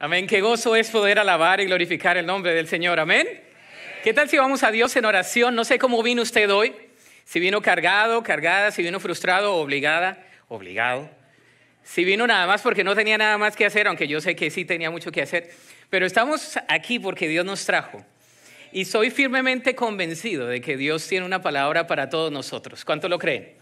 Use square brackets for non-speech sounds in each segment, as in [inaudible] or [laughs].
Amén. Qué gozo es poder alabar y glorificar el nombre del Señor. Amén. ¿Qué tal si vamos a Dios en oración? No sé cómo vino usted hoy. Si vino cargado, cargada, si vino frustrado, obligada, obligado. Si vino nada más porque no tenía nada más que hacer, aunque yo sé que sí tenía mucho que hacer. Pero estamos aquí porque Dios nos trajo. Y soy firmemente convencido de que Dios tiene una palabra para todos nosotros. ¿Cuánto lo creen?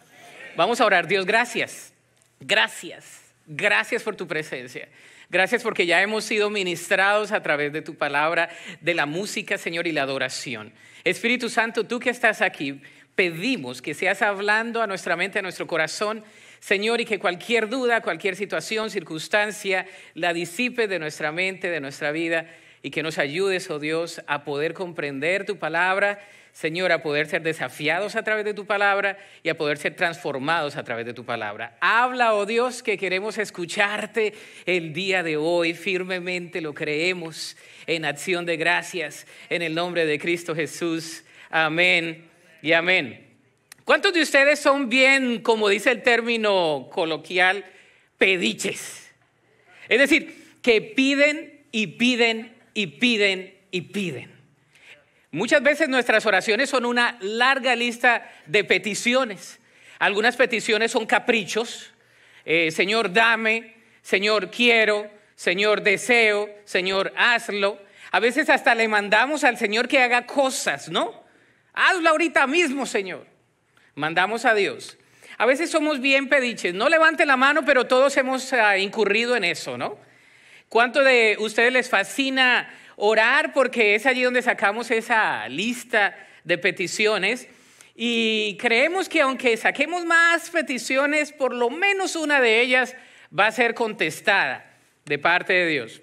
Vamos a orar. Dios, gracias. Gracias. Gracias por tu presencia. Gracias porque ya hemos sido ministrados a través de tu palabra, de la música, Señor, y la adoración. Espíritu Santo, tú que estás aquí, pedimos que seas hablando a nuestra mente, a nuestro corazón. Señor, y que cualquier duda, cualquier situación, circunstancia, la disipe de nuestra mente, de nuestra vida, y que nos ayudes, oh Dios, a poder comprender tu palabra Señor, a poder ser desafiados a través de tu palabra y a poder ser transformados a través de tu palabra. Habla, oh Dios, que queremos escucharte el día de hoy. Firmemente lo creemos en acción de gracias, en el nombre de Cristo Jesús. Amén y amén. ¿Cuántos de ustedes son bien, como dice el término coloquial, pediches? Es decir, que piden y piden y piden y piden. Muchas veces nuestras oraciones son una larga lista de peticiones. Algunas peticiones son caprichos. Eh, Señor, dame. Señor, quiero. Señor, deseo. Señor, hazlo. A veces hasta le mandamos al Señor que haga cosas, ¿no? Hazlo ahorita mismo, Señor. Mandamos a Dios. A veces somos bien pediches. No levante la mano, pero todos hemos ah, incurrido en eso, ¿no? ¿Cuánto de ustedes les fascina orar porque es allí donde sacamos esa lista de peticiones. Y creemos que aunque saquemos más peticiones, por lo menos una de ellas va a ser contestada de parte de Dios.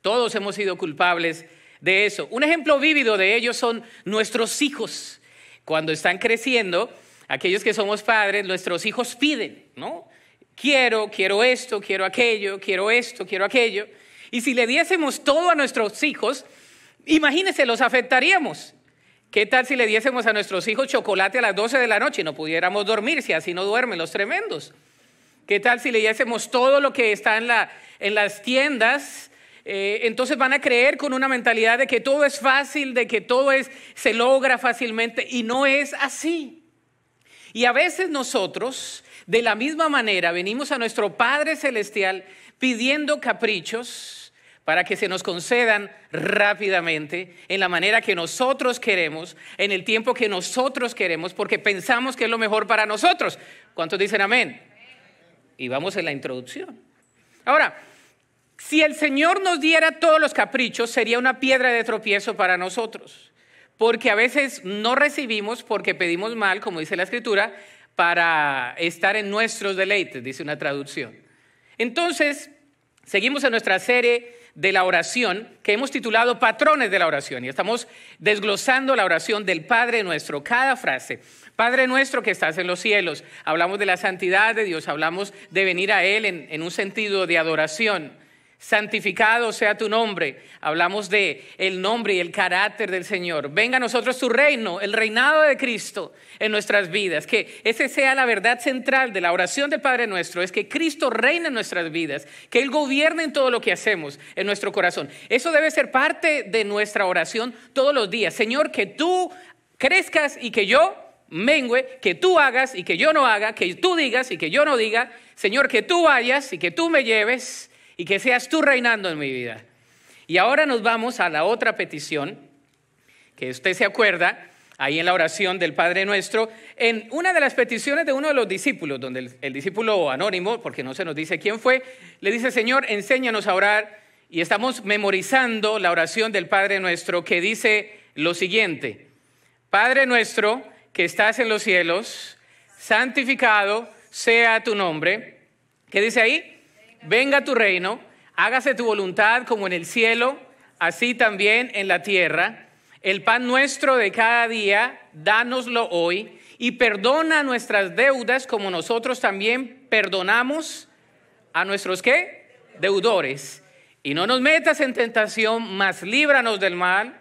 Todos hemos sido culpables de eso. Un ejemplo vívido de ello son nuestros hijos. Cuando están creciendo, aquellos que somos padres, nuestros hijos piden, ¿no? Quiero, quiero esto, quiero aquello, quiero esto, quiero aquello. Y si le diésemos todo a nuestros hijos, imagínense, los afectaríamos. ¿Qué tal si le diésemos a nuestros hijos chocolate a las 12 de la noche y no pudiéramos dormir si así no duermen los tremendos? ¿Qué tal si le diésemos todo lo que está en, las tiendas? Eh, entonces van a creer con una mentalidad de que todo es fácil, de que todo se logra fácilmente y no es así. Y a veces nosotros, de la misma manera, venimos a nuestro Padre Celestial pidiendo caprichos, para que se nos concedan rápidamente, en la manera que nosotros queremos, en el tiempo que nosotros queremos, porque pensamos que es lo mejor para nosotros. ¿Cuántos dicen amén? Y vamos en la introducción. Ahora, si el Señor nos diera todos los caprichos, sería una piedra de tropiezo para nosotros, porque a veces no recibimos porque pedimos mal, como dice la Escritura, para estar en nuestros deleites, dice una traducción. Entonces, Seguimos en nuestra serie de la oración que hemos titulado Patrones de la oración y estamos desglosando la oración del Padre nuestro, cada frase. Padre nuestro que estás en los cielos, hablamos de la santidad de Dios, hablamos de venir a Él en, en un sentido de adoración santificado sea tu nombre. Hablamos de el nombre y el carácter del Señor. Venga a nosotros tu reino, el reinado de Cristo en nuestras vidas. Que ese sea la verdad central de la oración del Padre nuestro, es que Cristo reina en nuestras vidas, que él gobierne en todo lo que hacemos, en nuestro corazón. Eso debe ser parte de nuestra oración todos los días. Señor, que tú crezcas y que yo mengue, que tú hagas y que yo no haga, que tú digas y que yo no diga. Señor, que tú vayas y que tú me lleves y que seas tú reinando en mi vida. Y ahora nos vamos a la otra petición, que usted se acuerda, ahí en la oración del Padre Nuestro, en una de las peticiones de uno de los discípulos, donde el, discípulo anónimo, porque no se nos dice quién fue, le dice, Señor, enséñanos a orar. Y estamos memorizando la oración del Padre Nuestro que dice lo siguiente, Padre Nuestro que estás en los cielos, santificado sea tu nombre. ¿Qué dice ahí? venga tu reino, hágase tu voluntad como en el cielo, así también en la tierra. El pan nuestro de cada día, dánoslo hoy y perdona nuestras deudas como nosotros también perdonamos a nuestros qué? Deudores. Y no nos metas en tentación, mas líbranos del mal,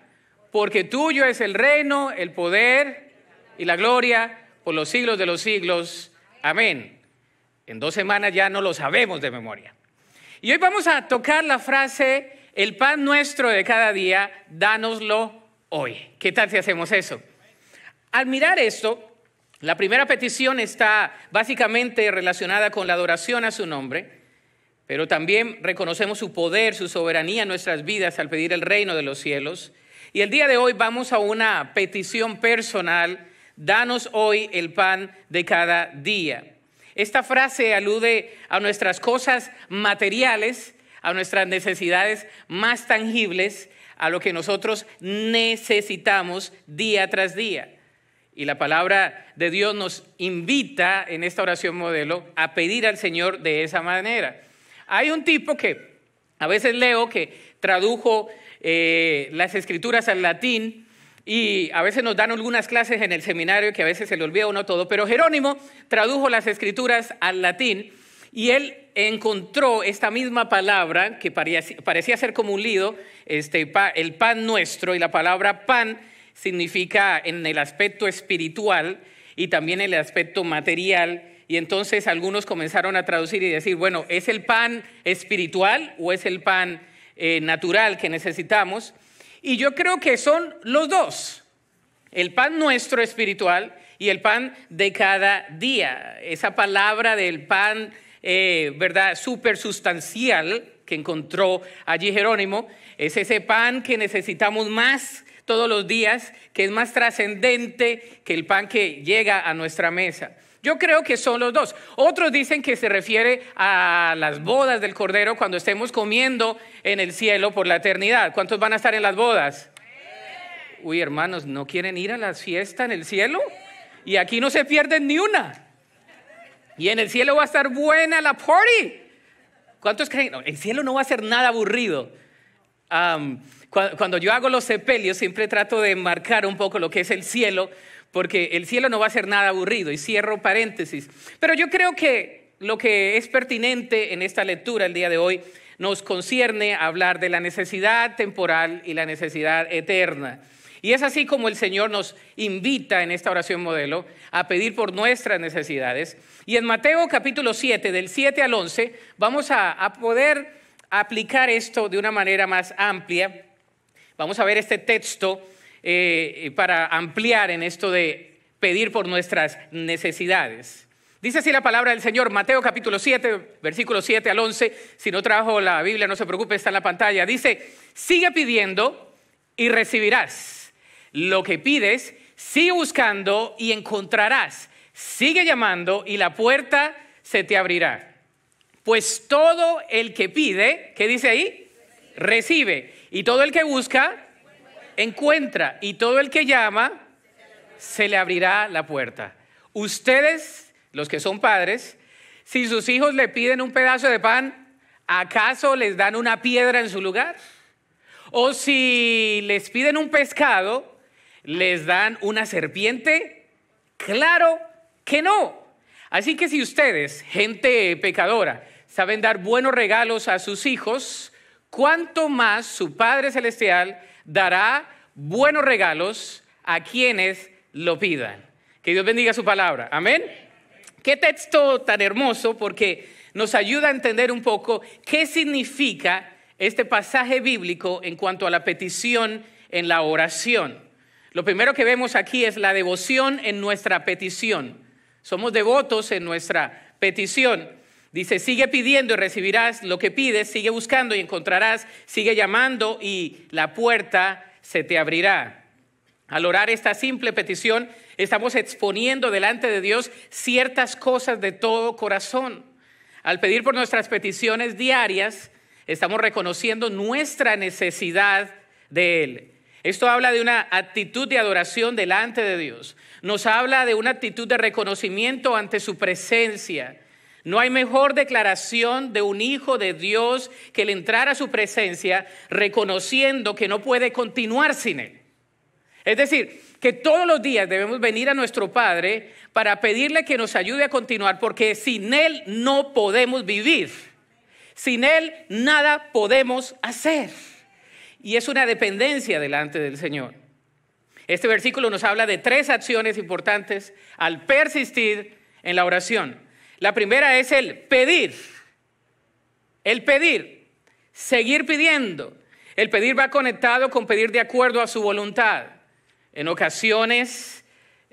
porque tuyo es el reino, el poder y la gloria por los siglos de los siglos. Amén. En dos semanas ya no lo sabemos de memoria. Y hoy vamos a tocar la frase, el pan nuestro de cada día, dánoslo hoy. ¿Qué tal si hacemos eso? Al mirar esto, la primera petición está básicamente relacionada con la adoración a su nombre, pero también reconocemos su poder, su soberanía en nuestras vidas al pedir el reino de los cielos. Y el día de hoy vamos a una petición personal, danos hoy el pan de cada día. Esta frase alude a nuestras cosas materiales, a nuestras necesidades más tangibles, a lo que nosotros necesitamos día tras día. Y la palabra de Dios nos invita en esta oración modelo a pedir al Señor de esa manera. Hay un tipo que a veces leo que tradujo eh, las escrituras al latín y a veces nos dan algunas clases en el seminario que a veces se le olvida uno todo, pero Jerónimo tradujo las escrituras al latín y él encontró esta misma palabra que parecía, ser como un lido, este, el pan nuestro, y la palabra pan significa en el aspecto espiritual y también en el aspecto material. Y entonces algunos comenzaron a traducir y decir, bueno, ¿es el pan espiritual o es el pan eh, natural que necesitamos? Y yo creo que son los dos, el pan nuestro espiritual y el pan de cada día. Esa palabra del pan, eh, verdad, ¿verdad? sustancial que encontró allí Jerónimo, es ese pan que necesitamos más todos los días, que es más trascendente que el pan que llega a nuestra mesa. Yo creo que son los dos. Otros dicen que se refiere a las bodas del Cordero cuando estemos comiendo en el cielo por la eternidad. ¿Cuántos van a estar en las bodas? Uy, hermanos, ¿no quieren ir a las fiestas en el cielo? Y aquí no se pierden ni una. Y en el cielo va a estar buena la party. ¿Cuántos creen? No, el cielo no va a ser nada aburrido. cuando yo hago los sepelios, siempre trato de marcar un poco lo que es el cielo porque el cielo no va a ser nada aburrido. Y cierro paréntesis. Pero yo creo que lo que es pertinente en esta lectura el día de hoy nos concierne a hablar de la necesidad temporal y la necesidad eterna. Y es así como el Señor nos invita en esta oración modelo a pedir por nuestras necesidades. Y en Mateo capítulo 7, del 7 al 11, vamos a, a poder aplicar esto de una manera más amplia. Vamos a ver este texto eh, eh, para ampliar en esto de pedir por nuestras necesidades. Dice así la palabra del Señor, Mateo capítulo 7, versículo 7 al 11. Si no trajo la Biblia, no se preocupe, está en la pantalla. Dice, sigue pidiendo y recibirás. Lo que pides, sigue buscando y encontrarás. Sigue llamando y la puerta se te abrirá. Pues todo el que pide, ¿qué dice ahí? Recibe. Y todo el que busca, encuentra y todo el que llama se le abrirá la puerta. Ustedes, los que son padres, si sus hijos le piden un pedazo de pan, ¿acaso les dan una piedra en su lugar? O si les piden un pescado, ¿les dan una serpiente? Claro que no. Así que si ustedes, gente pecadora, saben dar buenos regalos a sus hijos, cuánto más su Padre Celestial dará buenos regalos a quienes lo pidan. Que Dios bendiga su palabra. Amén. Qué texto tan hermoso porque nos ayuda a entender un poco qué significa este pasaje bíblico en cuanto a la petición en la oración. Lo primero que vemos aquí es la devoción en nuestra petición. Somos devotos en nuestra petición. Dice, sigue pidiendo y recibirás lo que pides, sigue buscando y encontrarás, sigue llamando y la puerta se te abrirá. Al orar esta simple petición, estamos exponiendo delante de Dios ciertas cosas de todo corazón. Al pedir por nuestras peticiones diarias, estamos reconociendo nuestra necesidad de Él. Esto habla de una actitud de adoración delante de Dios. Nos habla de una actitud de reconocimiento ante su presencia. No hay mejor declaración de un hijo de Dios que el entrar a su presencia reconociendo que no puede continuar sin Él. Es decir, que todos los días debemos venir a nuestro Padre para pedirle que nos ayude a continuar, porque sin Él no podemos vivir. Sin Él nada podemos hacer. Y es una dependencia delante del Señor. Este versículo nos habla de tres acciones importantes al persistir en la oración. La primera es el pedir. El pedir. Seguir pidiendo. El pedir va conectado con pedir de acuerdo a su voluntad. En ocasiones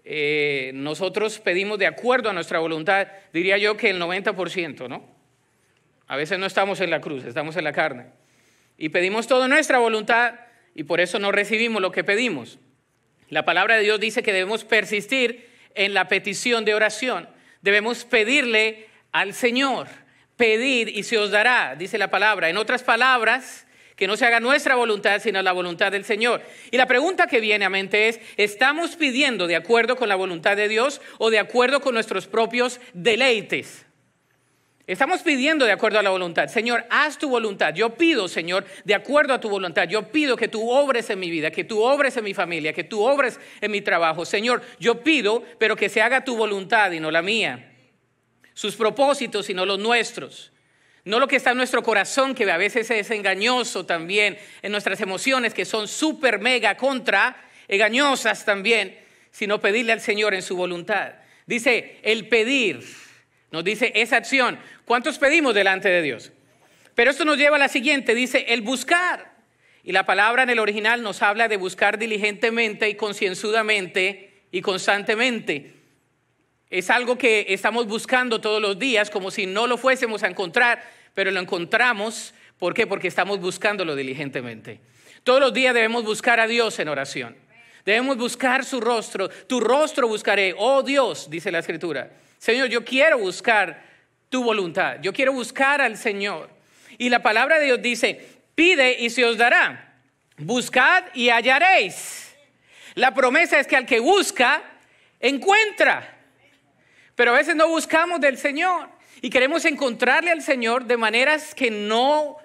eh, nosotros pedimos de acuerdo a nuestra voluntad, diría yo que el 90%, ¿no? A veces no estamos en la cruz, estamos en la carne. Y pedimos toda nuestra voluntad y por eso no recibimos lo que pedimos. La palabra de Dios dice que debemos persistir en la petición de oración debemos pedirle al Señor. pedir y se os dará, dice la palabra. En otras palabras, que no se haga nuestra voluntad, sino la voluntad del Señor. Y la pregunta que viene a mente es, ¿estamos pidiendo de acuerdo con la voluntad de Dios o de acuerdo con nuestros propios deleites? Estamos pidiendo de acuerdo a la voluntad. Señor, haz tu voluntad. Yo pido, Señor, de acuerdo a tu voluntad. Yo pido que tú obres en mi vida, que tú obres en mi familia, que tú obres en mi trabajo. Señor, yo pido, pero que se haga tu voluntad y no la mía. Sus propósitos y no los nuestros. No lo que está en nuestro corazón, que a veces es engañoso también, en nuestras emociones, que son súper, mega, contra, engañosas también, sino pedirle al Señor en su voluntad. Dice, el pedir nos dice esa acción. ¿Cuántos pedimos delante de Dios? Pero esto nos lleva a la siguiente, dice el buscar. Y la palabra en el original nos habla de buscar diligentemente y concienzudamente y constantemente. Es algo que estamos buscando todos los días como si no lo fuésemos a encontrar, pero lo encontramos. ¿Por qué? Porque estamos buscándolo diligentemente. Todos los días debemos buscar a Dios en oración. Debemos buscar su rostro. Tu rostro buscaré, oh Dios, dice la escritura. Señor, yo quiero buscar tu voluntad, yo quiero buscar al Señor. Y la palabra de Dios dice, pide y se os dará, buscad y hallaréis. La promesa es que al que busca, encuentra. Pero a veces no buscamos del Señor y queremos encontrarle al Señor de maneras que no,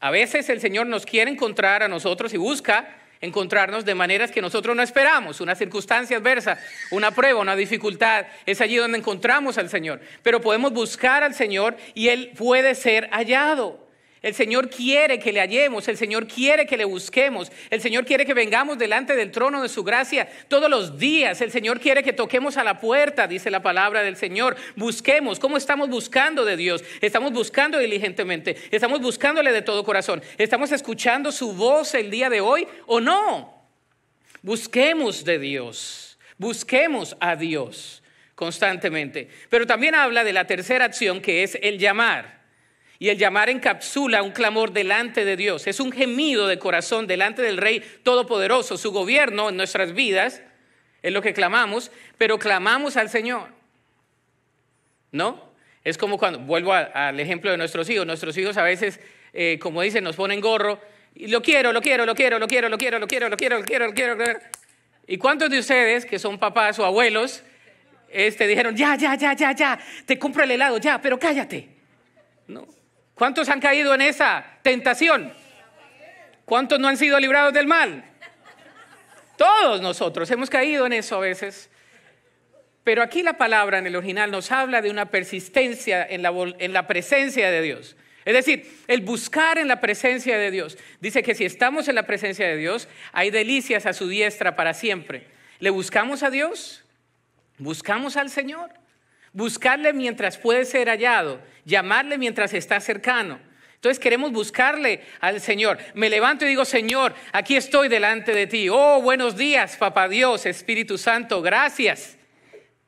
a veces el Señor nos quiere encontrar a nosotros y busca, encontrarnos de maneras que nosotros no esperamos, una circunstancia adversa, una prueba, una dificultad. Es allí donde encontramos al Señor. Pero podemos buscar al Señor y Él puede ser hallado. El Señor quiere que le hallemos, el Señor quiere que le busquemos, el Señor quiere que vengamos delante del trono de su gracia todos los días, el Señor quiere que toquemos a la puerta, dice la palabra del Señor. Busquemos, ¿cómo estamos buscando de Dios? Estamos buscando diligentemente, estamos buscándole de todo corazón, estamos escuchando su voz el día de hoy o no. Busquemos de Dios, busquemos a Dios constantemente. Pero también habla de la tercera acción que es el llamar. Y el llamar encapsula un clamor delante de Dios. Es un gemido de corazón delante del Rey Todopoderoso. Su gobierno en nuestras vidas es lo que clamamos, pero clamamos al Señor. ¿No? Es como cuando, vuelvo al ejemplo de nuestros hijos. Nuestros hijos a veces, eh, como dicen, nos ponen gorro. lo quiero, lo quiero, lo quiero, lo quiero, lo quiero, lo quiero, lo quiero, lo quiero, lo quiero. ¿Y cuántos de ustedes que son papás o abuelos este, dijeron, ya, ya, ya, ya, ya, te compro el helado, ya, pero cállate? No. ¿Cuántos han caído en esa tentación? ¿Cuántos no han sido librados del mal? Todos nosotros hemos caído en eso a veces. Pero aquí la palabra en el original nos habla de una persistencia en la, presencia de Dios. Es decir, el buscar en la presencia de Dios. Dice que si estamos en la presencia de Dios, hay delicias a su diestra para siempre. ¿Le buscamos a Dios? ¿Buscamos al Señor? Buscarle mientras puede ser hallado llamarle mientras está cercano. Entonces queremos buscarle al Señor. Me levanto y digo, Señor, aquí estoy delante de ti. Oh, buenos días, Papá Dios, Espíritu Santo, gracias.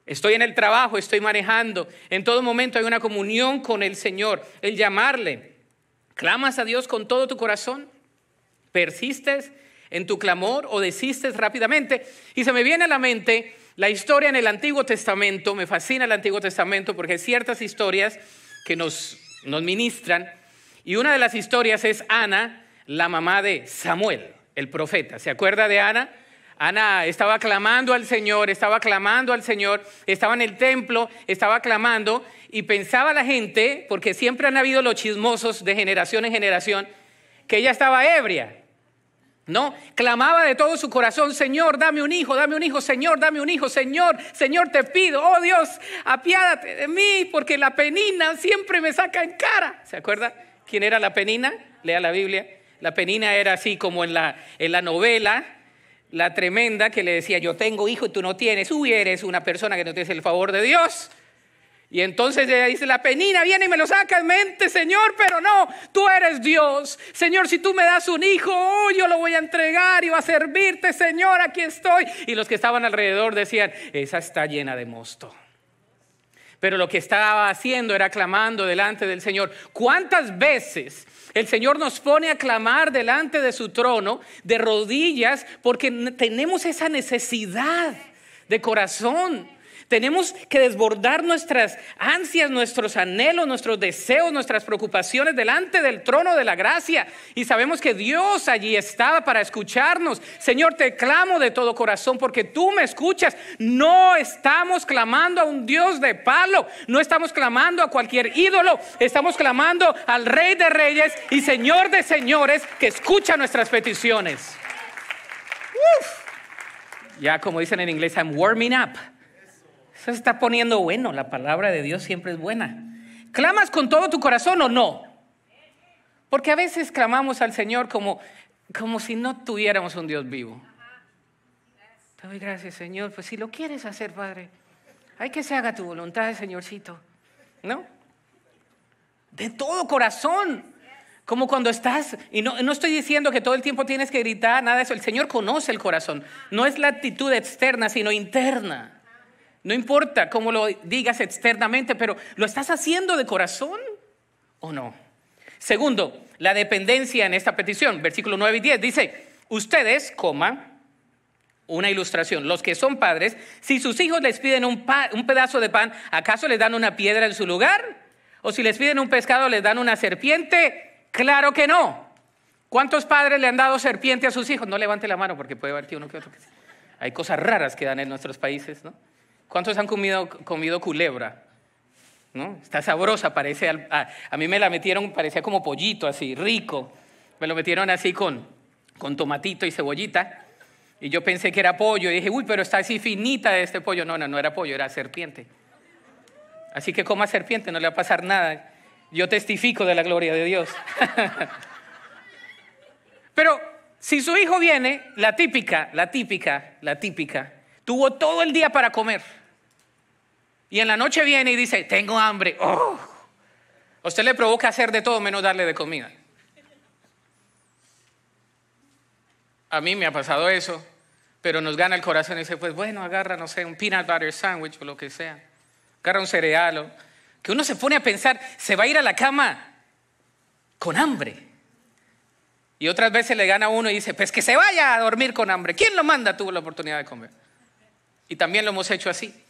Estoy en el trabajo, estoy manejando. En todo momento hay una comunión con el Señor, el llamarle. ¿Clamas a Dios con todo tu corazón? ¿Persistes en tu clamor o desistes rápidamente? Y se me viene a la mente la historia en el Antiguo Testamento. Me fascina el Antiguo Testamento porque ciertas historias que nos, nos ministran. Y una de las historias es Ana, la mamá de Samuel, el profeta. ¿Se acuerda de Ana? Ana estaba clamando al Señor, estaba clamando al Señor, estaba en el templo, estaba clamando y pensaba la gente, porque siempre han habido los chismosos de generación en generación, que ella estaba ebria. No, clamaba de todo su corazón, Señor, dame un hijo, dame un hijo, Señor, dame un hijo, Señor, Señor, te pido, oh Dios, apiádate de mí, porque la penina siempre me saca en cara. ¿Se acuerda quién era la penina? Lea la Biblia. La penina era así como en la, novela, la tremenda que le decía, yo tengo hijo y tú no tienes, uy, eres una persona que no tienes el favor de Dios. Y entonces ella dice, la penina viene y me lo saca en mente, Señor, pero no, tú eres Dios. Señor, si tú me das un hijo, oh, yo lo voy a entregar y va a servirte, Señor, aquí estoy. Y los que estaban alrededor decían, esa está llena de mosto. Pero lo que estaba haciendo era clamando delante del Señor. ¿Cuántas veces el Señor nos pone a clamar delante de su trono, de rodillas, porque tenemos esa necesidad de corazón? Tenemos que desbordar nuestras ansias, nuestros anhelos, nuestros deseos, nuestras preocupaciones delante del trono de la gracia. Y sabemos que Dios allí estaba para escucharnos. Señor, te clamo de todo corazón porque tú me escuchas. No estamos clamando a un Dios de palo. No estamos clamando a cualquier ídolo. Estamos clamando al Rey de Reyes y Señor de Señores que escucha nuestras peticiones. Ya como dicen en inglés, I'm warming up. Se está poniendo bueno, la palabra de Dios siempre es buena. ¿Clamas con todo tu corazón o no? Porque a veces clamamos al Señor como, como si no tuviéramos un Dios vivo. Te doy gracias, Señor. Pues si lo quieres hacer, Padre, hay que se haga tu voluntad, Señorcito. ¿No? De todo corazón. Como cuando estás, y no, no, estoy diciendo que todo el tiempo tienes que gritar, nada de eso. El Señor conoce el corazón. No es la actitud externa, sino interna. No importa cómo lo digas externamente, pero ¿lo estás haciendo de corazón o no? Segundo, la dependencia en esta petición, versículo 9 y 10, dice, ustedes, coma, una ilustración, los que son padres, si sus hijos les piden un, pedazo de pan, ¿acaso les dan una piedra en su lugar? ¿O si les piden un pescado, les dan una serpiente? Claro que no. ¿Cuántos padres le han dado serpiente a sus hijos? No levante la mano porque puede haber uno que otro. Hay cosas raras que dan en nuestros países, ¿no? ¿Cuántos han comido, culebra? ¿No? Está sabrosa, parece. a, mí me la metieron, parecía como pollito así, rico. Me lo metieron así con, con tomatito y cebollita. Y yo pensé que era pollo. Y dije, uy, pero está así finita de este pollo. No, no, no era pollo, era serpiente. Así que coma serpiente, no le va a pasar nada. Yo testifico de la gloria de Dios. [laughs] pero si su hijo viene, la típica, la típica, la típica, tuvo todo el día para comer y en la noche viene y dice, tengo hambre. Oh. usted le provoca hacer de todo menos darle de comida. A mí me ha pasado eso, pero nos gana el corazón y dice, pues bueno, agarra, no sé, un peanut butter sandwich o lo que sea. Agarra un cereal. Que uno se pone a pensar, se va a ir a la cama con hambre. Y otras veces le gana uno y dice, pues que se vaya a dormir con hambre. ¿Quién lo manda? Tuvo la oportunidad de comer. Y también lo hemos hecho así.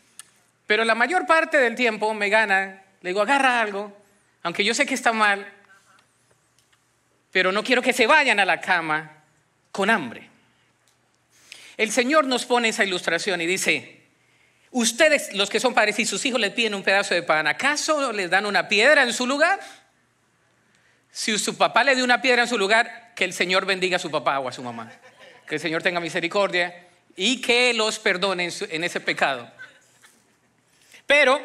Pero la mayor parte del tiempo me gana, le digo, agarra algo, aunque yo sé que está mal, pero no quiero que se vayan a la cama con hambre. El Señor nos pone esa ilustración y dice, ustedes los que son padres y sus hijos les piden un pedazo de pan, ¿acaso les dan una piedra en su lugar? Si su papá le dio una piedra en su lugar, que el Señor bendiga a su papá o a su mamá. Que el Señor tenga misericordia y que los perdone en ese pecado. Pero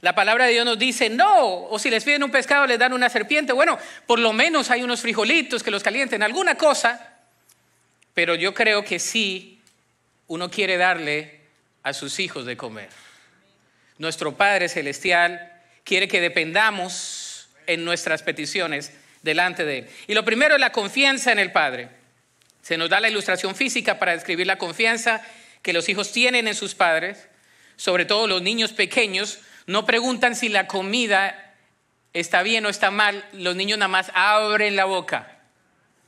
la palabra de Dios nos dice, no, o si les piden un pescado, les dan una serpiente. Bueno, por lo menos hay unos frijolitos que los calienten, alguna cosa. Pero yo creo que sí, uno quiere darle a sus hijos de comer. Nuestro Padre Celestial quiere que dependamos en nuestras peticiones delante de Él. Y lo primero es la confianza en el Padre. Se nos da la ilustración física para describir la confianza que los hijos tienen en sus padres sobre todo los niños pequeños, no preguntan si la comida está bien o está mal, los niños nada más abren la boca,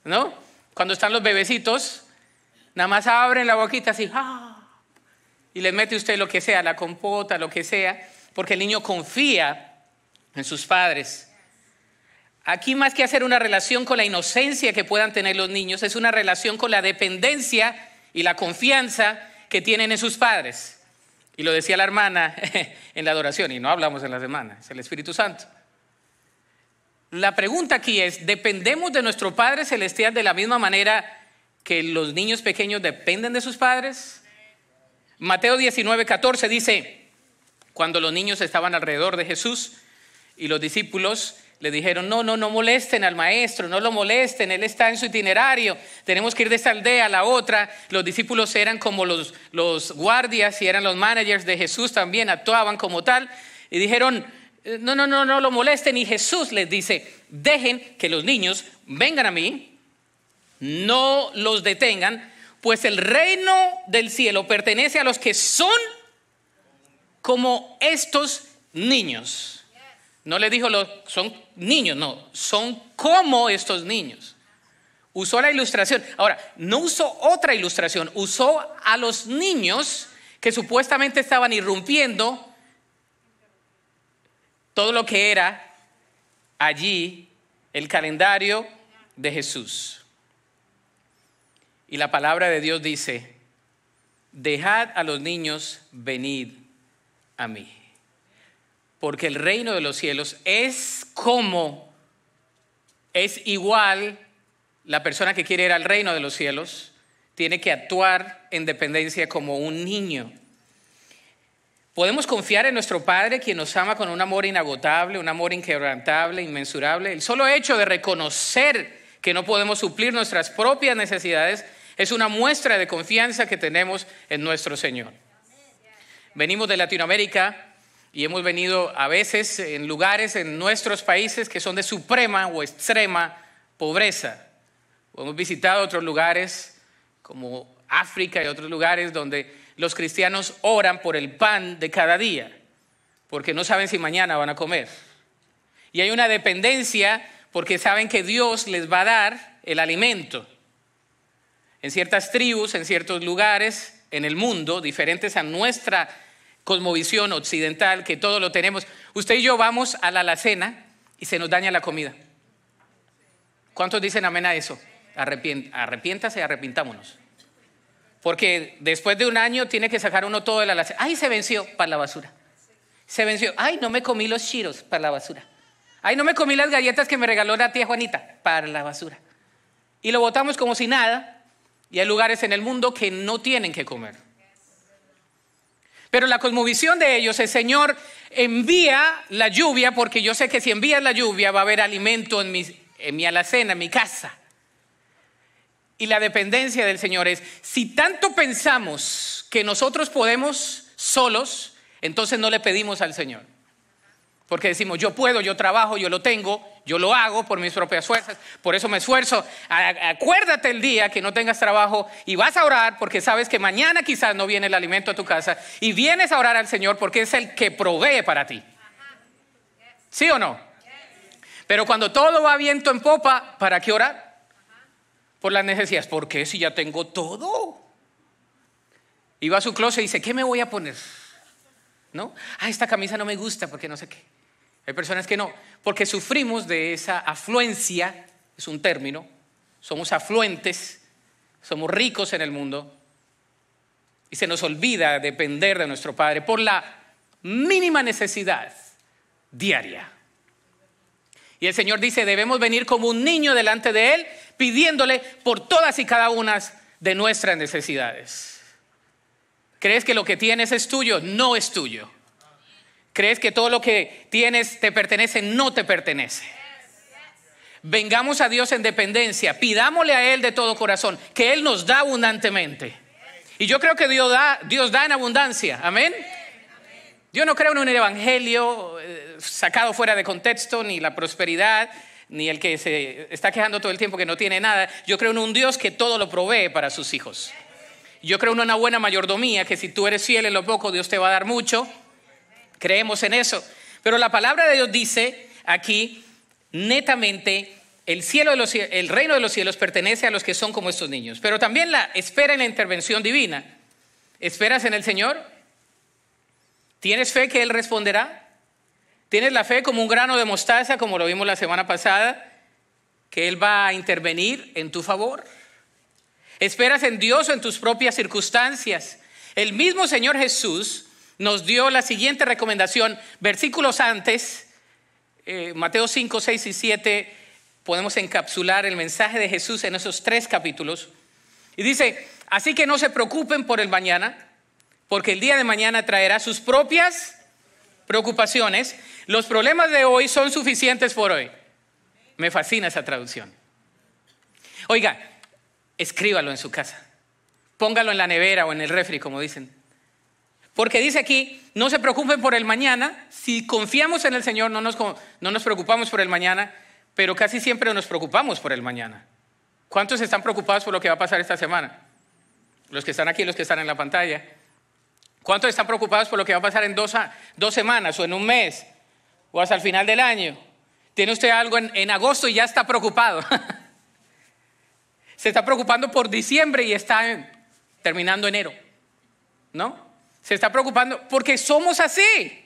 ¿no? Cuando están los bebecitos, nada más abren la boquita así, ¡ah! y les mete usted lo que sea, la compota, lo que sea, porque el niño confía en sus padres. Aquí más que hacer una relación con la inocencia que puedan tener los niños, es una relación con la dependencia y la confianza que tienen en sus padres. Y lo decía la hermana [laughs] en la adoración, y no hablamos en la semana, es el Espíritu Santo. La pregunta aquí es, ¿dependemos de nuestro Padre Celestial de la misma manera que los niños pequeños dependen de sus padres? Mateo 19, 14 dice, cuando los niños estaban alrededor de Jesús y los discípulos, le dijeron, no, no, no molesten al maestro, no lo molesten, él está en su itinerario, tenemos que ir de esta aldea a la otra. Los discípulos eran como los, los guardias y eran los managers de Jesús también, actuaban como tal. Y dijeron, eh, no, no, no, no lo molesten. Y Jesús les dice, dejen que los niños vengan a mí, no los detengan, pues el reino del cielo pertenece a los que son como estos niños. No le dijo, los, son niños, no, son como estos niños. Usó la ilustración. Ahora, no usó otra ilustración, usó a los niños que supuestamente estaban irrumpiendo todo lo que era allí el calendario de Jesús. Y la palabra de Dios dice, dejad a los niños venid a mí porque el reino de los cielos es como, es igual, la persona que quiere ir al reino de los cielos tiene que actuar en dependencia como un niño. Podemos confiar en nuestro Padre, quien nos ama con un amor inagotable, un amor inquebrantable, inmensurable. El solo hecho de reconocer que no podemos suplir nuestras propias necesidades es una muestra de confianza que tenemos en nuestro Señor. Venimos de Latinoamérica, y hemos venido a veces en lugares en nuestros países que son de suprema o extrema pobreza. hemos visitado otros lugares como África y otros lugares donde los cristianos oran por el pan de cada día, porque no saben si mañana van a comer. Y hay una dependencia porque saben que Dios les va a dar el alimento. En ciertas tribus, en ciertos lugares en el mundo, diferentes a nuestra cosmovisión occidental, que todo lo tenemos. Usted y yo vamos a la alacena y se nos daña la comida. ¿Cuántos dicen amén a eso? Arrepiéntase y arrepintámonos. Porque después de un año tiene que sacar uno todo de la alacena. ¡Ay, se venció! Para la basura. Se venció. ¡Ay, no me comí los chiros! Para la basura. ¡Ay, no me comí las galletas que me regaló la tía Juanita! Para la basura. Y lo botamos como si nada. Y hay lugares en el mundo que no tienen que comer. Pero la cosmovisión de ellos es, Señor, envía la lluvia, porque yo sé que si envías la lluvia va a haber alimento en mi alacena, en mi casa. Y la dependencia del Señor es, si tanto pensamos que nosotros podemos solos, entonces no le pedimos al Señor. Porque decimos, yo puedo, yo trabajo, yo lo tengo, yo lo hago por mis propias fuerzas, por eso me esfuerzo. Acuérdate el día que no tengas trabajo y vas a orar porque sabes que mañana quizás no viene el alimento a tu casa y vienes a orar al Señor porque es el que provee para ti. ¿Sí o no? Pero cuando todo va viento en popa, ¿para qué orar? Por las necesidades. ¿Por qué si ya tengo todo? Y va a su closet y dice, ¿qué me voy a poner? ¿No? Ah, esta camisa no me gusta porque no sé qué. Hay personas que no, porque sufrimos de esa afluencia, es un término, somos afluentes, somos ricos en el mundo y se nos olvida depender de nuestro Padre por la mínima necesidad diaria. Y el Señor dice, debemos venir como un niño delante de Él, pidiéndole por todas y cada una de nuestras necesidades. ¿Crees que lo que tienes es tuyo? No es tuyo. ¿Crees que todo lo que tienes te pertenece? No te pertenece. Vengamos a Dios en dependencia, pidámosle a Él de todo corazón, que Él nos da abundantemente. Y yo creo que Dios da, Dios da en abundancia, amén. Yo no creo en un evangelio eh, sacado fuera de contexto, ni la prosperidad, ni el que se está quejando todo el tiempo que no tiene nada. Yo creo en un Dios que todo lo provee para sus hijos. Yo creo en una buena mayordomía, que si tú eres fiel en lo poco, Dios te va a dar mucho. Creemos en eso. Pero la palabra de Dios dice aquí netamente, el, cielo el reino de los cielos pertenece a los que son como estos niños. Pero también la espera en la intervención divina. ¿Esperas en el Señor? ¿Tienes fe que Él responderá? ¿Tienes la fe como un grano de mostaza, como lo vimos la semana pasada, que Él va a intervenir en tu favor? ¿Esperas en Dios o en tus propias circunstancias? El mismo Señor Jesús nos dio la siguiente recomendación. Versículos antes, eh, Mateo 5, 6 y 7, podemos encapsular el mensaje de Jesús en esos tres capítulos. Y dice, así que no se preocupen por el mañana, porque el día de mañana traerá sus propias preocupaciones. Los problemas de hoy son suficientes por hoy. Me fascina esa traducción. Oiga, escríbalo en su casa. Póngalo en la nevera o en el refri, como dicen. Porque dice aquí, no se preocupen por el mañana, si confiamos en el Señor no nos, no nos preocupamos por el mañana, pero casi siempre nos preocupamos por el mañana. ¿Cuántos están preocupados por lo que va a pasar esta semana? Los que están aquí, los que están en la pantalla. ¿Cuántos están preocupados por lo que va a pasar en dos, dos semanas o en un mes o hasta el final del año? Tiene usted algo en, en agosto y ya está preocupado. [laughs] Se está preocupando por diciembre y está terminando enero. ¿No? Se está preocupando porque somos así.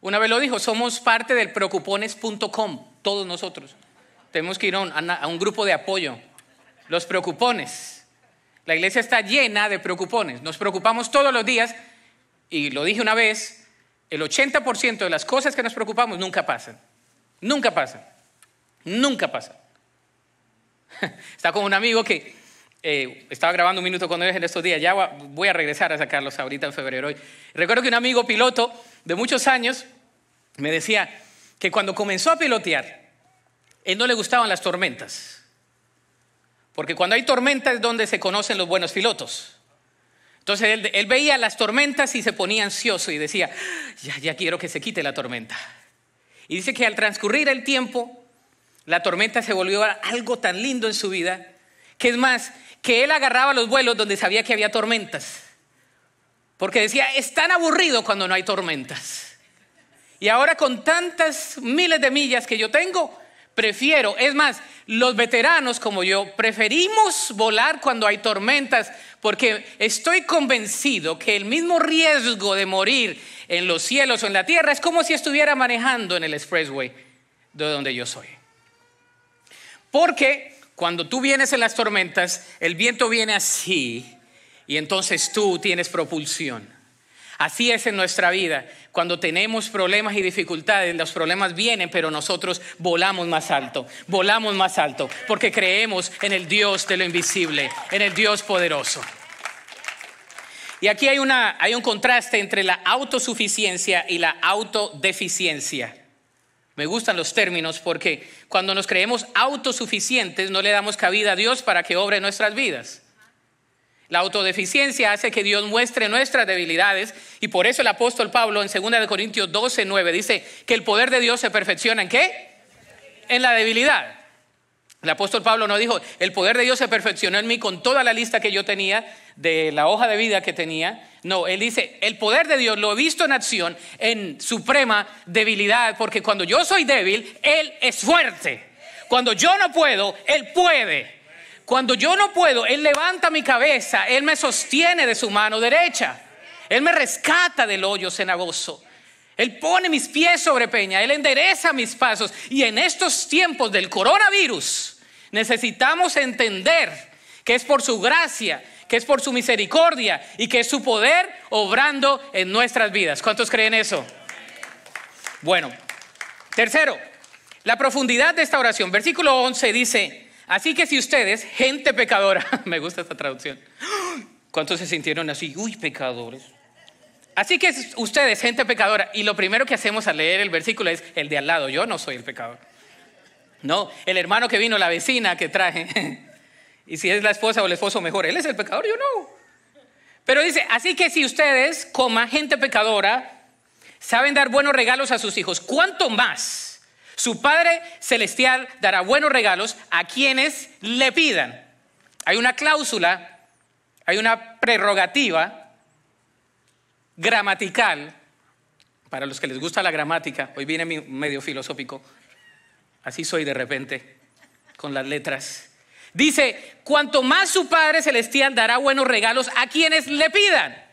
Una vez lo dijo, somos parte del preocupones.com, todos nosotros. Tenemos que ir a un, grupo de apoyo. Los preocupones. La iglesia está llena de preocupones. Nos preocupamos todos los días y lo dije una vez, el 80% de las cosas que nos preocupamos nunca pasan. Nunca pasan. Nunca pasan. [laughs] Está con un amigo que eh, estaba grabando un minuto con ellos en estos días, ya voy a regresar a sacarlos ahorita en febrero. Recuerdo que un amigo piloto de muchos años me decía que cuando comenzó a pilotear, él no le gustaban las tormentas, porque cuando hay tormentas es donde se conocen los buenos pilotos. Entonces él, veía las tormentas y se ponía ansioso y decía, ah, ya, ya quiero que se quite la tormenta. Y dice que al transcurrir el tiempo, la tormenta se volvió algo tan lindo en su vida que es más, que él agarraba los vuelos donde sabía que había tormentas. Porque decía, es tan aburrido cuando no hay tormentas. Y ahora con tantas miles de millas que yo tengo, prefiero, es más, los veteranos como yo, preferimos volar cuando hay tormentas, porque estoy convencido que el mismo riesgo de morir en los cielos o en la tierra es como si estuviera manejando en el expressway de donde yo soy. Porque cuando tú vienes en las tormentas, el viento viene así y entonces tú tienes propulsión. Así es en nuestra vida. Cuando tenemos problemas y dificultades, los problemas vienen, pero nosotros volamos más alto, volamos más alto, porque creemos en el Dios de lo invisible, en el Dios poderoso. Y aquí hay, una, hay un contraste entre la autosuficiencia y la autodeficiencia. Me gustan los términos porque cuando nos creemos autosuficientes no le damos cabida a Dios para que obre nuestras vidas. La autodeficiencia hace que Dios muestre nuestras debilidades y por eso el apóstol Pablo en 2 Corintios 12, 9 dice que el poder de Dios se perfecciona en qué? En la debilidad. El apóstol Pablo no dijo, el poder de Dios se perfeccionó en mí con toda la lista que yo tenía, de la hoja de vida que tenía, no, él dice, el poder de Dios lo he visto en acción, en suprema debilidad, porque cuando yo soy débil, Él es fuerte. Cuando yo no puedo, Él puede. Cuando yo no puedo, Él levanta mi cabeza, Él me sostiene de su mano derecha. Él me rescata del hoyo cenagoso. Él pone mis pies sobre peña, Él endereza mis pasos. Y en estos tiempos del coronavirus necesitamos entender que es por su gracia que es por su misericordia y que es su poder obrando en nuestras vidas. ¿Cuántos creen eso? Bueno, tercero, la profundidad de esta oración. Versículo 11 dice, así que si ustedes, gente pecadora, [laughs] me gusta esta traducción, ¿cuántos se sintieron así? Uy, pecadores. Así que ustedes, gente pecadora, y lo primero que hacemos al leer el versículo es el de al lado, yo no soy el pecador. No, el hermano que vino, la vecina que traje, [laughs] Y si es la esposa o el esposo, mejor. Él es el pecador, yo no. Pero dice, así que si ustedes, como gente pecadora, saben dar buenos regalos a sus hijos, ¿cuánto más su Padre Celestial dará buenos regalos a quienes le pidan? Hay una cláusula, hay una prerrogativa gramatical, para los que les gusta la gramática, hoy viene mi medio filosófico, así soy de repente, con las letras. Dice, cuanto más su Padre Celestial dará buenos regalos a quienes le pidan.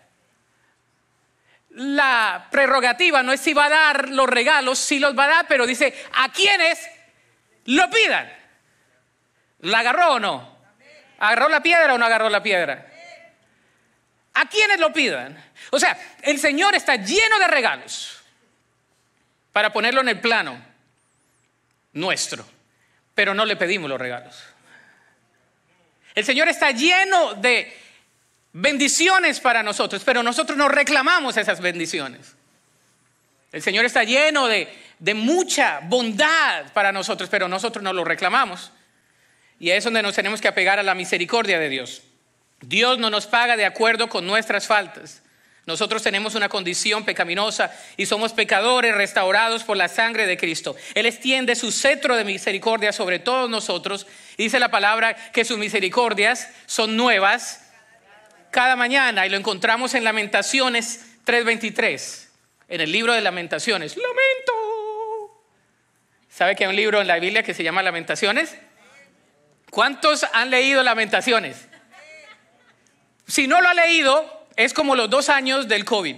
La prerrogativa no es si va a dar los regalos, si los va a dar, pero dice, a quienes lo pidan. ¿La agarró o no? ¿Agarró la piedra o no agarró la piedra? A quienes lo pidan. O sea, el Señor está lleno de regalos. Para ponerlo en el plano nuestro. Pero no le pedimos los regalos. El Señor está lleno de bendiciones para nosotros, pero nosotros no reclamamos esas bendiciones. El Señor está lleno de, mucha bondad para nosotros, pero nosotros no lo reclamamos. Y es donde nos tenemos que apegar a la misericordia de Dios. Dios no nos paga de acuerdo con nuestras faltas. Nosotros tenemos una condición pecaminosa y somos pecadores restaurados por la sangre de Cristo. Él extiende su cetro de misericordia sobre todos nosotros Dice la palabra que sus misericordias son nuevas cada mañana y lo encontramos en Lamentaciones 3:23, en el libro de Lamentaciones. Lamento. ¿Sabe que hay un libro en la Biblia que se llama Lamentaciones? ¿Cuántos han leído Lamentaciones? Si no lo ha leído, es como los dos años del COVID.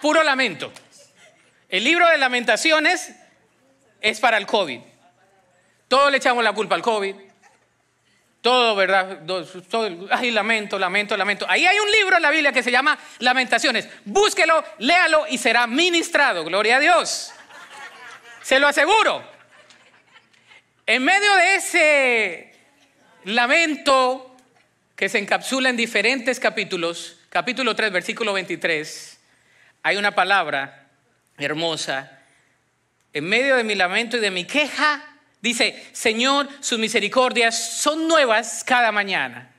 Puro lamento. El libro de Lamentaciones es para el COVID. Todos le echamos la culpa al COVID. Todo, ¿verdad? ay, lamento, lamento, lamento. Ahí hay un libro en la Biblia que se llama Lamentaciones. Búsquelo, léalo y será ministrado. Gloria a Dios. Se lo aseguro. En medio de ese lamento que se encapsula en diferentes capítulos, capítulo 3, versículo 23, hay una palabra hermosa. En medio de mi lamento y de mi queja, Dice, Señor, sus misericordias son nuevas cada mañana.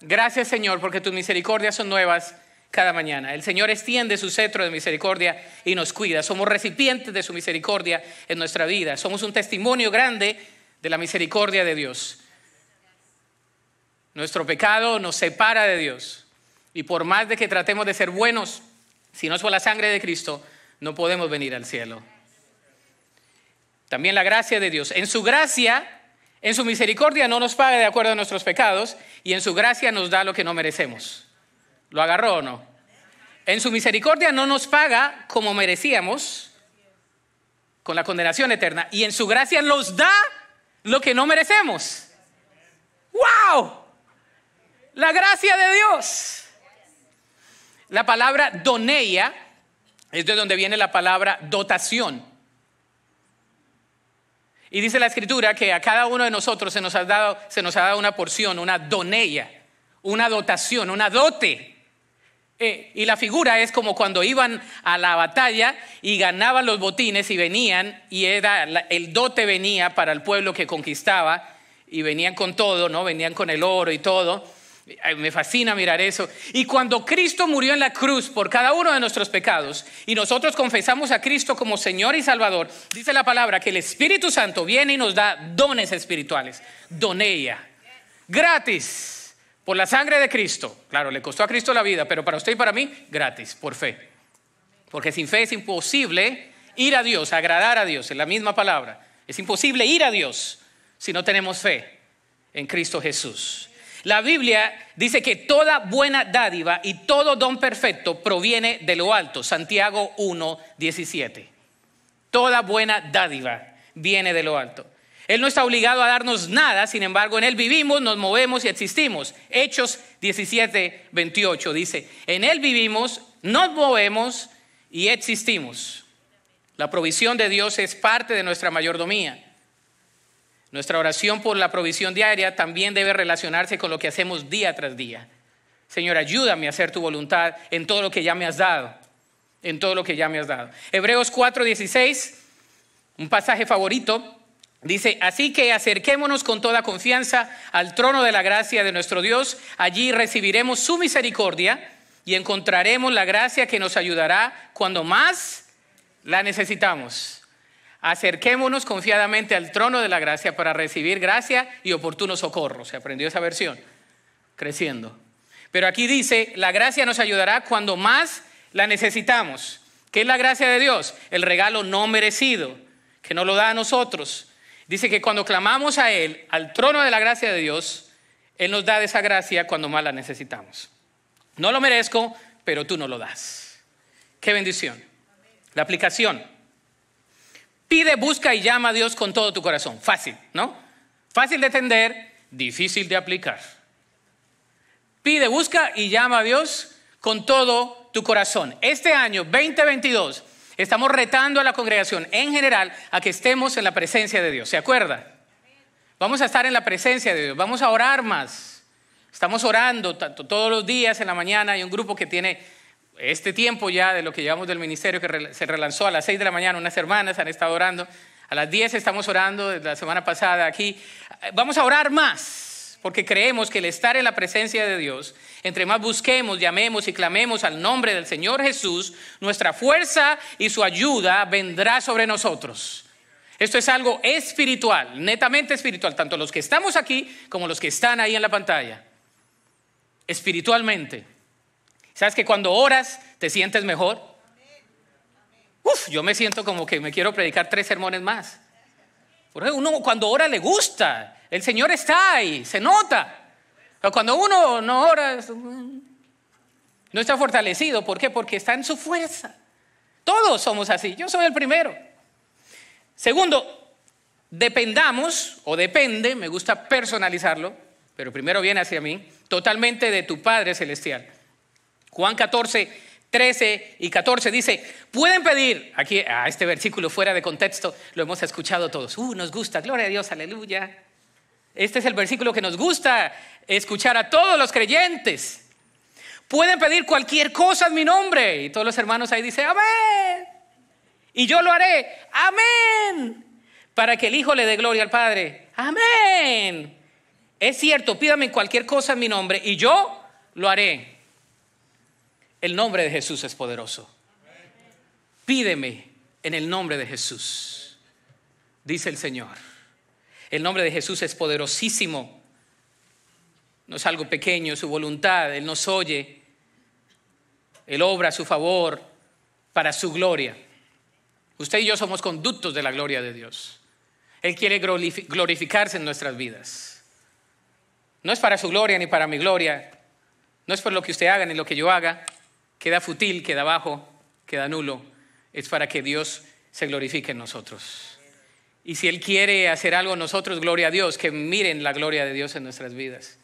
Gracias Señor, porque tus misericordias son nuevas cada mañana. El Señor extiende su cetro de misericordia y nos cuida. Somos recipientes de su misericordia en nuestra vida. Somos un testimonio grande de la misericordia de Dios. Nuestro pecado nos separa de Dios. Y por más de que tratemos de ser buenos, si no es por la sangre de Cristo, no podemos venir al cielo. También la gracia de Dios. En su gracia, en su misericordia no nos paga de acuerdo a nuestros pecados y en su gracia nos da lo que no merecemos. ¿Lo agarró o no? En su misericordia no nos paga como merecíamos con la condenación eterna y en su gracia nos da lo que no merecemos. ¡Wow! La gracia de Dios. La palabra doneia es de donde viene la palabra dotación. Y dice la escritura que a cada uno de nosotros se nos ha dado, se nos ha dado una porción, una donella, una dotación, una dote. Eh, y la figura es como cuando iban a la batalla y ganaban los botines y venían, y era el dote venía para el pueblo que conquistaba, y venían con todo, ¿no? Venían con el oro y todo. Me fascina mirar eso. Y cuando Cristo murió en la cruz por cada uno de nuestros pecados y nosotros confesamos a Cristo como Señor y Salvador, dice la palabra que el Espíritu Santo viene y nos da dones espirituales, Donella gratis, por la sangre de Cristo. Claro, le costó a Cristo la vida, pero para usted y para mí, gratis, por fe. Porque sin fe es imposible ir a Dios, agradar a Dios, es la misma palabra. Es imposible ir a Dios si no tenemos fe en Cristo Jesús. La Biblia dice que toda buena dádiva y todo don perfecto proviene de lo alto. Santiago 1, 17. Toda buena dádiva viene de lo alto. Él no está obligado a darnos nada, sin embargo, en Él vivimos, nos movemos y existimos. Hechos 17, 28 dice, en Él vivimos, nos movemos y existimos. La provisión de Dios es parte de nuestra mayordomía. Nuestra oración por la provisión diaria también debe relacionarse con lo que hacemos día tras día. Señor, ayúdame a hacer tu voluntad en todo lo que ya me has dado, en todo lo que ya me has dado. Hebreos 4:16, un pasaje favorito, dice, así que acerquémonos con toda confianza al trono de la gracia de nuestro Dios, allí recibiremos su misericordia y encontraremos la gracia que nos ayudará cuando más la necesitamos. Acerquémonos confiadamente al trono de la gracia para recibir gracia y oportuno socorro. Se aprendió esa versión, creciendo. Pero aquí dice, la gracia nos ayudará cuando más la necesitamos. ¿Qué es la gracia de Dios? El regalo no merecido, que no lo da a nosotros. Dice que cuando clamamos a Él, al trono de la gracia de Dios, Él nos da esa gracia cuando más la necesitamos. No lo merezco, pero tú no lo das. Qué bendición. La aplicación. Pide, busca y llama a Dios con todo tu corazón. Fácil, ¿no? Fácil de entender, difícil de aplicar. Pide, busca y llama a Dios con todo tu corazón. Este año 2022 estamos retando a la congregación en general a que estemos en la presencia de Dios. ¿Se acuerda? Vamos a estar en la presencia de Dios. Vamos a orar más. Estamos orando tanto todos los días en la mañana. Hay un grupo que tiene este tiempo ya de lo que llevamos del ministerio, que se relanzó a las 6 de la mañana, unas hermanas han estado orando, a las 10 estamos orando desde la semana pasada aquí, vamos a orar más, porque creemos que el estar en la presencia de Dios, entre más busquemos, llamemos y clamemos al nombre del Señor Jesús, nuestra fuerza y su ayuda vendrá sobre nosotros. Esto es algo espiritual, netamente espiritual, tanto los que estamos aquí como los que están ahí en la pantalla, espiritualmente. ¿Sabes que cuando oras te sientes mejor? Uf, yo me siento como que me quiero predicar tres sermones más. Porque uno cuando ora le gusta, el Señor está ahí, se nota. Pero cuando uno no ora, mm, no está fortalecido. ¿Por qué? Porque está en su fuerza. Todos somos así, yo soy el primero. Segundo, dependamos, o depende, me gusta personalizarlo, pero primero viene hacia mí, totalmente de tu Padre Celestial. Juan 14, 13 y 14 dice, pueden pedir, aquí a este versículo fuera de contexto, lo hemos escuchado todos, uh, nos gusta, gloria a Dios, aleluya. Este es el versículo que nos gusta escuchar a todos los creyentes. Pueden pedir cualquier cosa en mi nombre. Y todos los hermanos ahí dicen, amén. Y yo lo haré, amén. Para que el Hijo le dé gloria al Padre, amén. Es cierto, pídame cualquier cosa en mi nombre y yo lo haré. El nombre de Jesús es poderoso. Pídeme en el nombre de Jesús, dice el Señor. El nombre de Jesús es poderosísimo. No es algo pequeño, su voluntad, Él nos oye. Él obra a su favor, para su gloria. Usted y yo somos conductos de la gloria de Dios. Él quiere glorificarse en nuestras vidas. No es para su gloria ni para mi gloria. No es por lo que usted haga ni lo que yo haga queda fútil, queda bajo, queda nulo, es para que Dios se glorifique en nosotros. Y si Él quiere hacer algo en nosotros, gloria a Dios, que miren la gloria de Dios en nuestras vidas.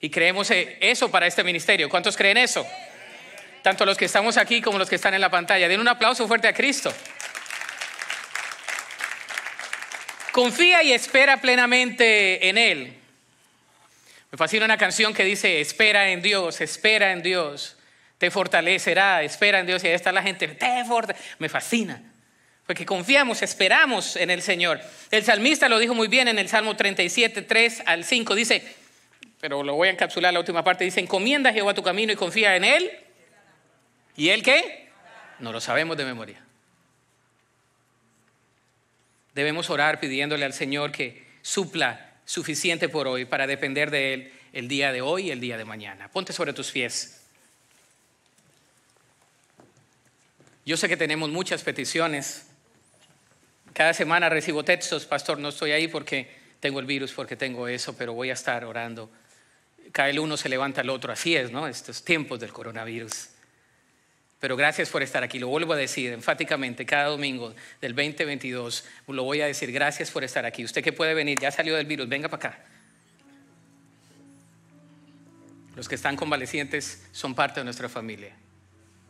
Y creemos e- eso para este ministerio. ¿Cuántos creen eso? Tanto los que estamos aquí como los que están en la pantalla. Den un aplauso fuerte a Cristo. Confía y espera plenamente en Él. Me fascina una canción que dice, espera en Dios, espera en Dios te fortalecerá, espera en Dios y ahí está la gente, me fascina. Porque confiamos, esperamos en el Señor. El salmista lo dijo muy bien en el Salmo 37, 3 al 5. Dice, pero lo voy a encapsular la última parte. Dice, encomienda a Jehová tu camino y confía en Él. ¿Y Él qué? No lo sabemos de memoria. Debemos orar pidiéndole al Señor que supla suficiente por hoy para depender de Él el día de hoy y el día de mañana. Ponte sobre tus pies. Yo sé que tenemos muchas peticiones. Cada semana recibo textos, pastor, no estoy ahí porque tengo el virus, porque tengo eso, pero voy a estar orando. Cae el uno, se levanta el otro, así es, ¿no? Estos tiempos del coronavirus. Pero gracias por estar aquí, lo vuelvo a decir enfáticamente cada domingo del 2022, lo voy a decir, gracias por estar aquí. Usted que puede venir, ya salió del virus, venga para acá. Los que están convalecientes son parte de nuestra familia.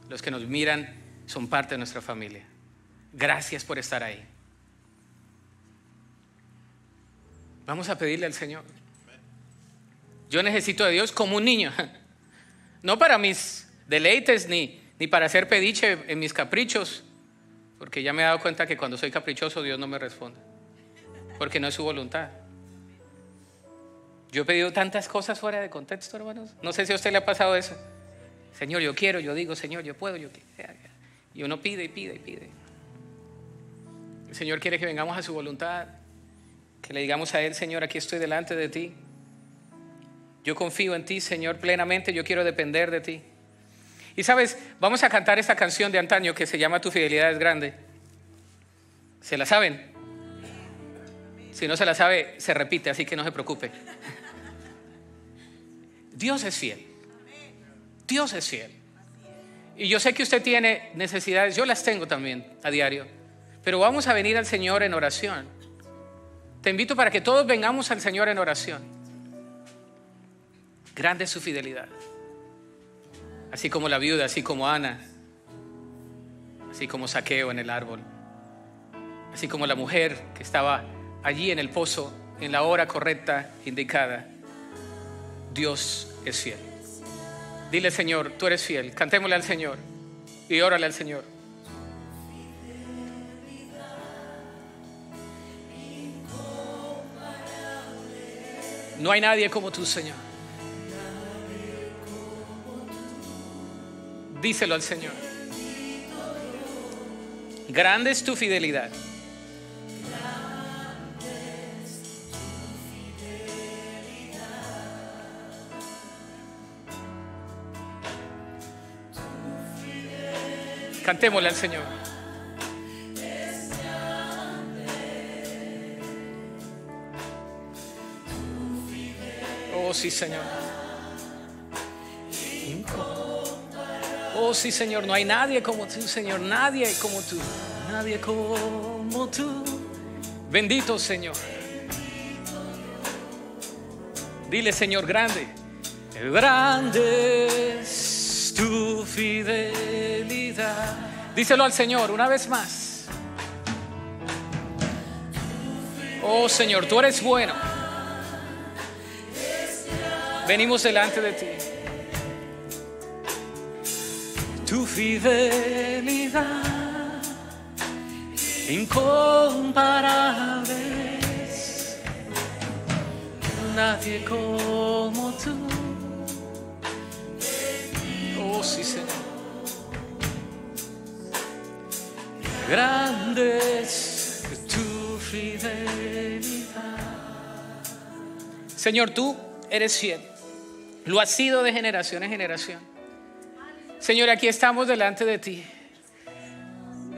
Los que nos miran son parte de nuestra familia. Gracias por estar ahí. Vamos a pedirle al Señor. Yo necesito de Dios como un niño. [laughs] No para mis deleites ni, ni para hacer pediche en mis caprichos. Porque ya me he dado cuenta que cuando soy caprichoso Dios no me responde. Porque no es su voluntad. Yo he pedido tantas cosas fuera de contexto, hermanos. No sé si a usted le ha pasado eso. Señor, yo quiero, yo digo, Señor, yo puedo, yo quiero. Y uno pide y pide y pide. El Señor quiere que vengamos a su voluntad, que le digamos a Él, Señor, aquí estoy delante de ti. Yo confío en ti, Señor, plenamente, yo quiero depender de ti. Y sabes, vamos a cantar esta canción de antaño que se llama Tu fidelidad es grande. ¿Se la saben? Si no se la sabe, se repite, así que no se preocupe. Dios es fiel. Dios es fiel. Y yo sé que usted tiene necesidades, yo las tengo también a diario, pero vamos a venir al Señor en oración. Te invito para que todos vengamos al Señor en oración. Grande es su fidelidad, así como la viuda, así como Ana, así como saqueo en el árbol, así como la mujer que estaba allí en el pozo en la hora correcta, indicada. Dios es fiel. Dile, Señor, tú eres fiel. Cantémosle al Señor y órale al Señor. No hay nadie como tú, Señor. Díselo al Señor. Grande es tu fidelidad. Cantémosle al Señor. Oh sí, Señor. Oh sí, Señor, no hay nadie como tú, Señor, nadie como tú, nadie como tú. Bendito Señor. Dile, Señor, grande. Grande es tu fidelidad. Díselo al Señor una vez más. Oh Señor, tú eres bueno. Venimos delante de ti. Tu fidelidad incomparable. Nadie como tú. Oh, sí, Señor. grande tu fidelidad. Señor, tú eres fiel. Lo has sido de generación en generación. Señor, aquí estamos delante de ti.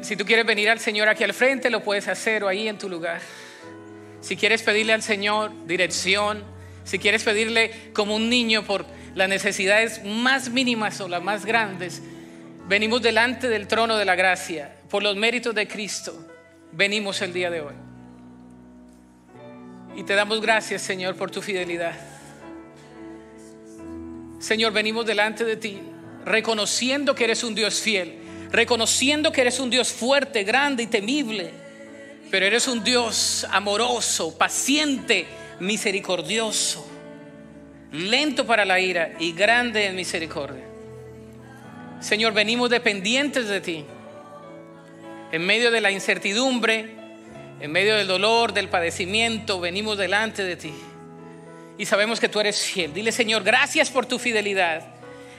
Si tú quieres venir al Señor aquí al frente, lo puedes hacer o ahí en tu lugar. Si quieres pedirle al Señor dirección, si quieres pedirle como un niño por las necesidades más mínimas o las más grandes, venimos delante del trono de la gracia por los méritos de Cristo, venimos el día de hoy. Y te damos gracias, Señor, por tu fidelidad. Señor, venimos delante de ti, reconociendo que eres un Dios fiel, reconociendo que eres un Dios fuerte, grande y temible, pero eres un Dios amoroso, paciente, misericordioso, lento para la ira y grande en misericordia. Señor, venimos dependientes de ti en medio de la incertidumbre, en medio del dolor, del padecimiento, venimos delante de ti. Y sabemos que tú eres fiel. Dile, Señor, gracias por tu fidelidad.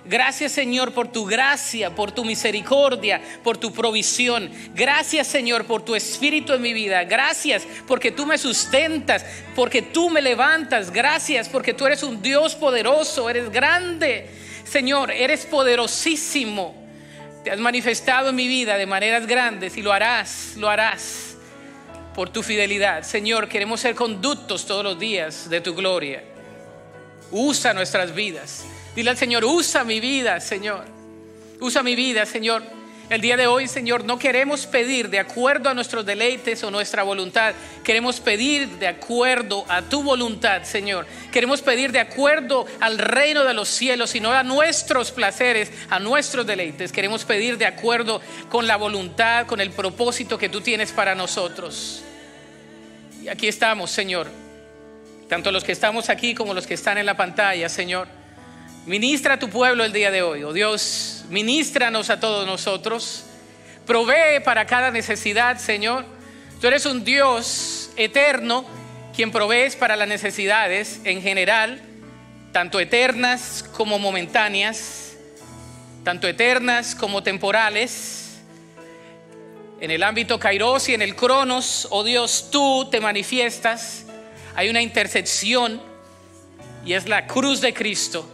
Gracias Señor por tu gracia, por tu misericordia, por tu provisión. Gracias Señor por tu espíritu en mi vida. Gracias porque tú me sustentas, porque tú me levantas. Gracias porque tú eres un Dios poderoso, eres grande. Señor, eres poderosísimo. Te has manifestado en mi vida de maneras grandes y lo harás, lo harás por tu fidelidad. Señor, queremos ser conductos todos los días de tu gloria. Usa nuestras vidas. Dile al Señor, usa mi vida, Señor. Usa mi vida, Señor el día de hoy, Señor, no queremos pedir de acuerdo a nuestros deleites o nuestra voluntad. Queremos pedir de acuerdo a tu voluntad, Señor. Queremos pedir de acuerdo al reino de los cielos y no a nuestros placeres, a nuestros deleites. Queremos pedir de acuerdo con la voluntad, con el propósito que tú tienes para nosotros. Y aquí estamos, Señor. Tanto los que estamos aquí como los que están en la pantalla, Señor Ministra a tu pueblo el día de hoy, oh Dios, ministranos a todos nosotros. Provee para cada necesidad, Señor. Tú eres un Dios eterno, quien provees para las necesidades en general, tanto eternas como momentáneas, tanto eternas como temporales. En el ámbito kairos y en el cronos, oh Dios, tú te manifiestas. Hay una intercepción y es la cruz de Cristo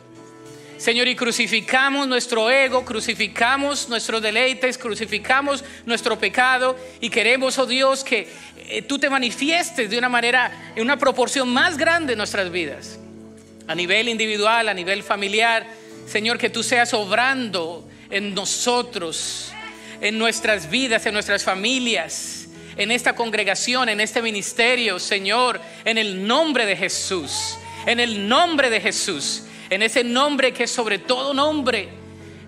Señor, y crucificamos nuestro ego, crucificamos nuestros deleites, crucificamos nuestro pecado y queremos, oh Dios, que eh, tú te manifiestes de una manera, en una proporción más grande en nuestras vidas, a nivel individual, a nivel familiar. Señor, que tú seas obrando en nosotros, en nuestras vidas, en nuestras familias, en esta congregación, en este ministerio, Señor, en el nombre de Jesús, en el nombre de Jesús en ese nombre que es sobre todo nombre.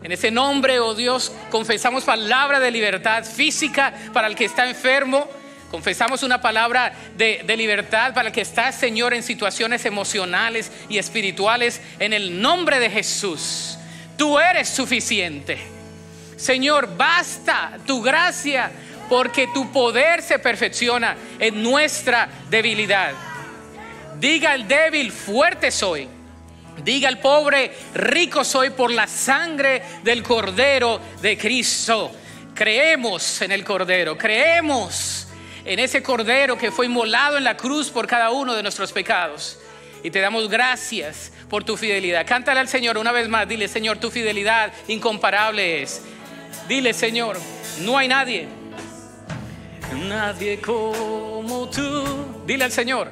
En ese nombre, oh Dios, confesamos palabra de libertad física para el que está enfermo. Confesamos una palabra de, de, libertad para el que está, Señor, en situaciones emocionales y espirituales. En el nombre de Jesús, tú eres suficiente. Señor, basta tu gracia, porque tu poder se perfecciona en nuestra debilidad. Diga el débil, fuerte soy. Diga al pobre, rico soy por la sangre del Cordero de Cristo. Creemos en el Cordero, creemos en ese Cordero que fue inmolado en la cruz por cada uno de nuestros pecados. Y te damos gracias por tu fidelidad. Cántale al Señor una vez más. Dile, Señor, tu fidelidad incomparable es. Dile, Señor, no hay nadie. Nadie como tú. Dile al Señor.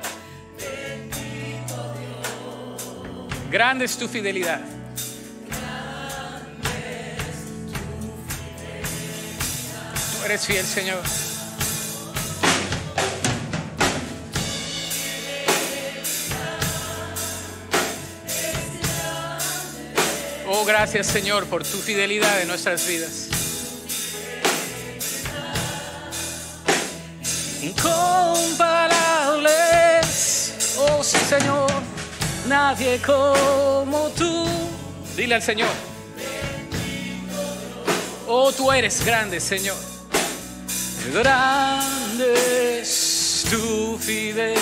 Grande es tu fidelidad. Tú eres fiel, Señor. Oh, gracias Señor por tu fidelidad en nuestras vidas. Incomparables, oh sí Señor nadie como tú. Dile al Señor. Oh, tú eres grande, Señor. Grande es tu fidelidad.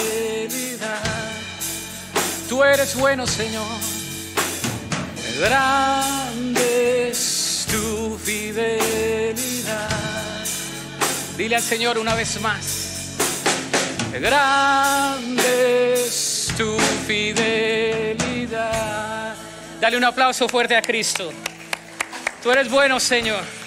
Tú eres bueno, Señor. Grande es tu fidelidad. Dile al Señor una vez más. Grande es tu fidelidad. Dale un aplauso fuerte a Cristo. Tú eres bueno, Señor.